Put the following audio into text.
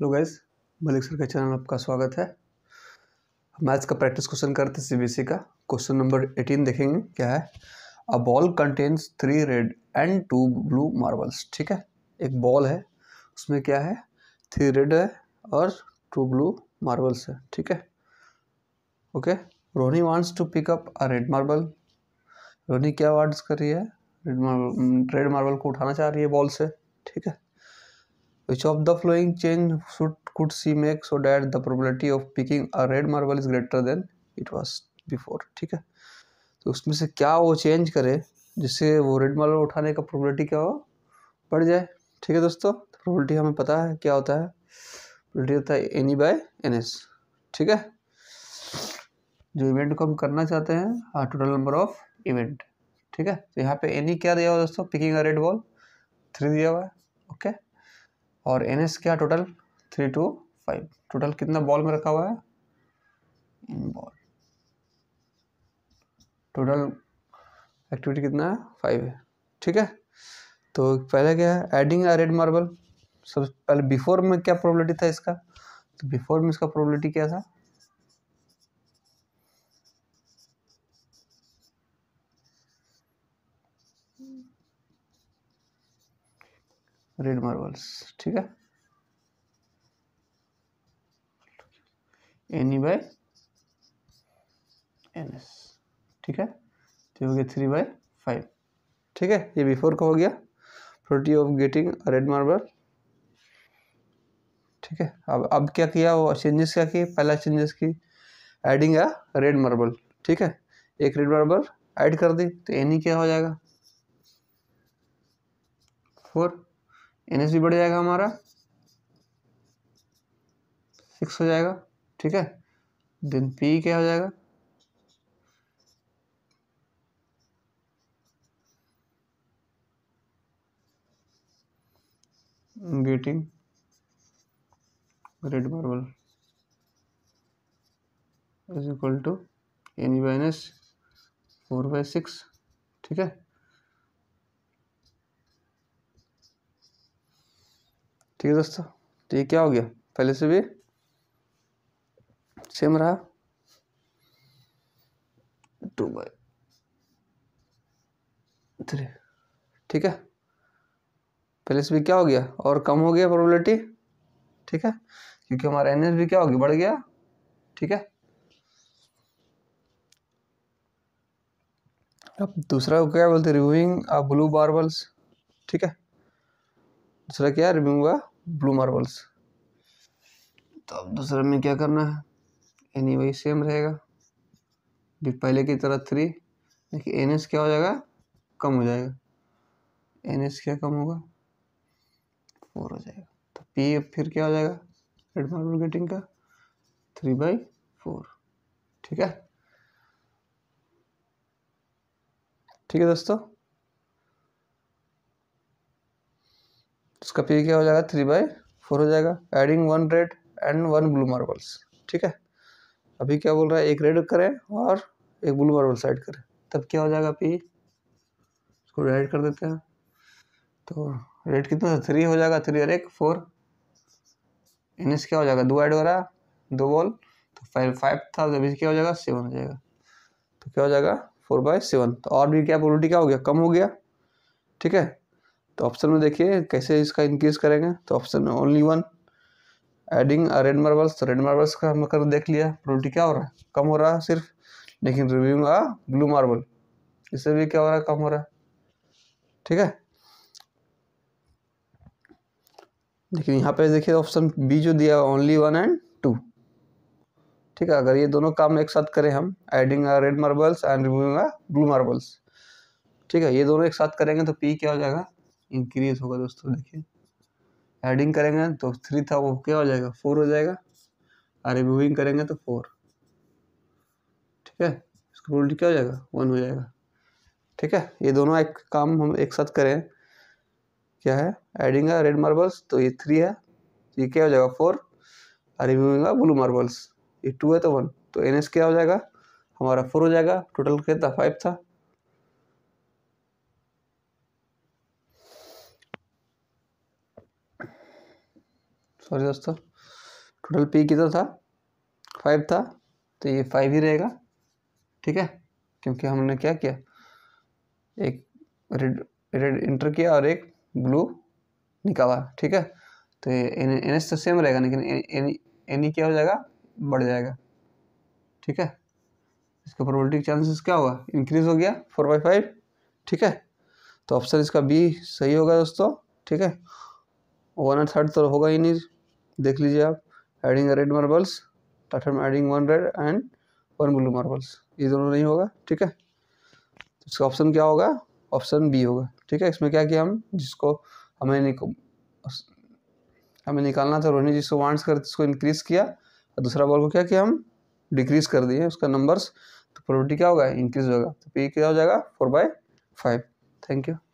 hello guys Malik sir के channel में आपका स्वागत है मैथ्स का प्रैक्टिस क्वेश्चन करते सी का क्वेश्चन नंबर एटीन देखेंगे क्या है a ball contains three red and two blue marbles ठीक है एक बॉल है उसमें क्या है थ्री रेड है और टू ब्लू मार्बल्स है ठीक है okay Ronnie wants to pick up a red marble Ronnie क्या वांट्स कर रही है रेड मार्बल रेड मार्बल को उठाना चाह रही है बॉल से ठीक है which of the following change should could see make so that the probability of picking a red marble is greater than it was before ठीक है तो उसमें से क्या वो चेंज करे जिससे वो रेड मार्बल उठाने का प्रोबेबिलिटी क्या हो बढ़ जाए ठीक है दोस्तों प्रोबेबिलिटी हमें पता है क्या होता है प्रोबेबिलिटी होता है एनी बाय एन एस ठीक है जो इवेंट को हम करना चाहते हैं हाँ टोटल नंबर ऑफ इवेंट ठीक है तो यहाँ पे एनी e क्या दिया हुआ दोस्तों picking a red ball three दिया हुआ है ओके और एन एस क्या total three two five total कितना बॉल में रखा हुआ है इन बॉल टोटल एक्टिविटी कितना है फाइव है ठीक है तो पहले क्या है एडिंग अ रेड मार्बल सबसे पहले बिफोर में क्या प्रोबेबिलिटी था इसका तो बिफोर में इसका प्रोबेबिलिटी क्या था रेड मार्बल्स ठीक है N E by N S ठीक है तो हो गया थ्री बाय फाइव ठीक है ये बिफोर का हो गया probability of getting red marble ठीक है अब अब क्या किया वो चेंजेस क्या किए पहला चेंजेस की एडिंग है रेड मार्बल ठीक है एक रेड मार्बल ऐड कर दी तो एनी क्या हो जाएगा फोर एन एस भी बढ़ जाएगा हमारा सिक्स हो जाएगा ठीक है देन पी क्या हो जाएगा getting great marble is equal to N E by N S four by six ठीक है ठीक है दोस्तों तो ये क्या हो गया पहले से भी सेम रहा टू बाई थ्री ठीक है पहले से भी क्या हो गया और कम हो गया प्रोबेबिलिटी ठीक है क्योंकि हमारा एन भी क्या हो गया बढ़ गया ठीक है अब दूसरा क्या बोलते रिव्यूइंग ब्लू बार्बल्स ठीक है दूसरा क्या रिमूव हुआ ब्लू मार्बल्स तो अब दूसरा में क्या करना है एनी वही सेम रहेगा भी पहले की तरह थ्री देखिए एन एस क्या हो जाएगा कम हो जाएगा एन एस क्या कम होगा फोर हो जाएगा तो पी एफ फिर क्या हो जाएगा रेड मार्बल गेटिंग का थ्री बाई फोर ठीक है ठीक है दोस्तों उसका पी क्या हो जाएगा थ्री बाई फोर हो जाएगा adding one red and one blue marbles ठीक है अभी क्या बोल रहा है एक रेड करें और एक ब्लू मार्बल्स ऐड करें तब क्या हो जाएगा पी उसको एड कर देते हैं तो रेड कितना थ्री हो जाएगा थ्री और एक फोर इनिस क्या हो जाएगा दो ऐड हो रहा दो बॉल तो फाइव फाइव था अभी क्या हो जाएगा सेवन हो जाएगा तो क्या हो जाएगा फोर बाय सेवन तो और भी क्या प्रोबेबिलिटी क्या हो गया कम हो गया ठीक है तो ऑप्शन में देखिए कैसे इसका इंक्रीज करेंगे तो ऑप्शन में only one adding red marbles तो रेड मार्बल्स का हम कर देख लिया प्रोबेबिलिटी क्या हो रहा है कम हो रहा है सिर्फ लेकिन रिव्यूंग आ ब्लू मार्बल इससे भी क्या हो रहा है कम हो रहा है ठीक है लेकिन यहाँ पे देखिए ऑप्शन बी जो दिया ओनली वन एंड टू ठीक है अगर ये दोनों काम एक साथ करें हम adding a red marbles and removing blue marbles ठीक है ये दोनों एक साथ करेंगे तो पी क्या हो जाएगा इंक्रीज होगा दोस्तों देखिए एडिंग करेंगे तो थ्री था वो तो क्या हो जाएगा फोर हो जाएगा और रिव्यूइंग करेंगे तो फोर ठीक है इसका उल्टी क्या हो जाएगा वन हो जाएगा ठीक है ये दोनों एक काम हम एक साथ करें क्या है एडिंग है रेड मार्बल्स तो ये थ्री है ये क्या हो जाएगा फोर और रिव्यूइंग ब्लू मार्बल्स ये टू है तो वन तो एन एस क्या हो जाएगा हमारा फोर हो जाएगा टोटल कितना फाइव था सॉरी दोस्तों टोटल पी कितना था फाइव था तो ये फाइव ही रहेगा ठीक है क्योंकि हमने क्या किया एक रेड रेड इंटर किया और एक ब्लू निकाला ठीक है तो एन एन एस तो सेम रहेगा लेकिन एन ई क्या हो जाएगा बढ़ जाएगा ठीक है इसका प्रोबेबिलिटी चांसेस क्या हुआ इंक्रीज हो गया फोर बाई फाइव ठीक है तो ऑप्शन इसका बी सही होगा दोस्तों ठीक है वन एंड थर्ड तो होगा ही नहीं देख लीजिए आप एडिंग रेड मार्बल्स टाटा में adding one red and one blue marbles ये दोनों नहीं होगा ठीक है तो इसका ऑप्शन क्या होगा ऑप्शन बी होगा ठीक है इसमें क्या किया हम जिसको हमें निक हमें निकालना था रोहिणी जिसको वांट्स कर उसको इंक्रीज किया और दूसरा बॉल को क्या किया हम डिक्रीज कर दिए उसका नंबर्स तो प्रोबेबिलिटी क्या होगा इंक्रीज होगा तो पी क्या हो जाएगा four by five thank you